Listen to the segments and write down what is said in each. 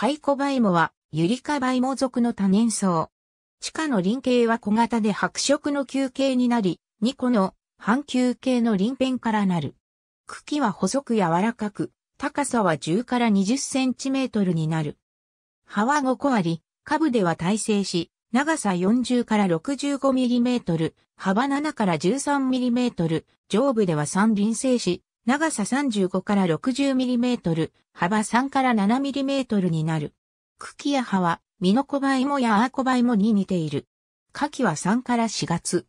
カイコバイモは、ユリカバイモ属の多年草。地下の輪形は小型で白色の球形になり、2個の半球形の輪辺からなる。茎は細く柔らかく、高さは10から20センチメートルになる。葉は5個あり、下部では耐性し、長さ40から65ミリメートル、幅7から13ミリメートル、上部では三輪性し、長さ35から 60mm、幅3から 7mm になる。茎や葉は、ミノコバイモやアーコバイモに似ている。花季は3から4月。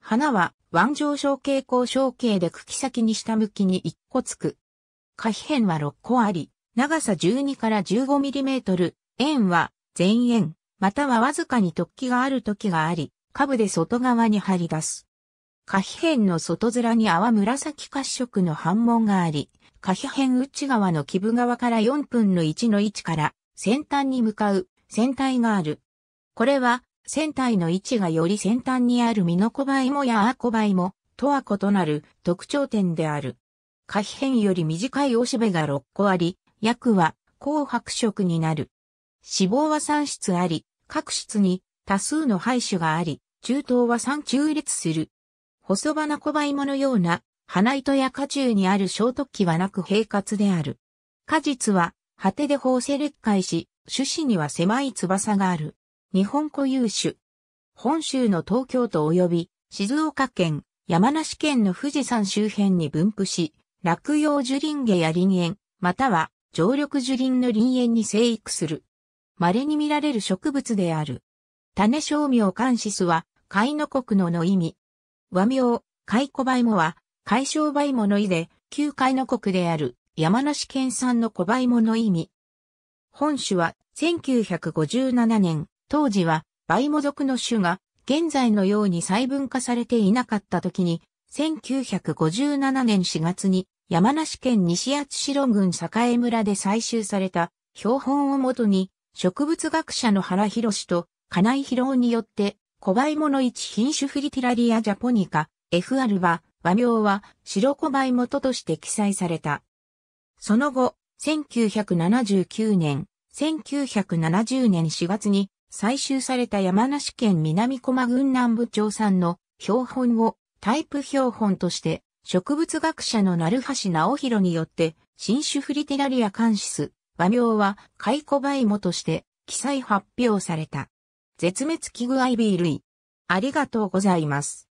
花は、腕上小形向小形で茎先に下向きに1個つく。花皮片は6個あり、長さ12から 15mm、円は全円、またはわずかに突起がある時があり、下部で外側に張り出す。可否辺の外面に淡紫褐色の反紋があり、可否辺内側の基部側から4分の1の位置から先端に向かう船体がある。これは船体の位置がより先端にあるミノコバイもやアコバイもとは異なる特徴点である。可否辺より短いおしべが6個あり、薬は紅白色になる。脂肪は3質あり、各質に多数の廃種があり、中等は3中立する。細花小梅ものような、花糸や果中にある小突起はなく平滑である。果実は、果てで放射裂開し、種子には狭い翼がある。日本固有種。本州の東京都及び静岡県、山梨県の富士山周辺に分布し、落葉樹林下や林園、または常緑樹林の林園に生育する。稀に見られる植物である。種商名カンシスは、カイノ国のの意味、和名、海古梅もは、海小梅もの意で、旧海の国である山梨県産の小梅もの意味。本種は1957年、当時は梅も族の種が現在のように細分化されていなかった時に、1957年4月に山梨県西八代郡栄村で採集された標本をもとに植物学者の原博と金井博夫によって小梅もの一品種フリティラリアジャポニカ、FR は、和名は白小梅元として記載された。その後、1979年、1970年4月に採集された山梨県南駒郡南部町産の標本をタイプ標本として植物学者の鳴橋直弘によって新種フリテラリアカンシス、和名はカイコバイモとして記載発表された。絶滅危惧アイビー類。ありがとうございます。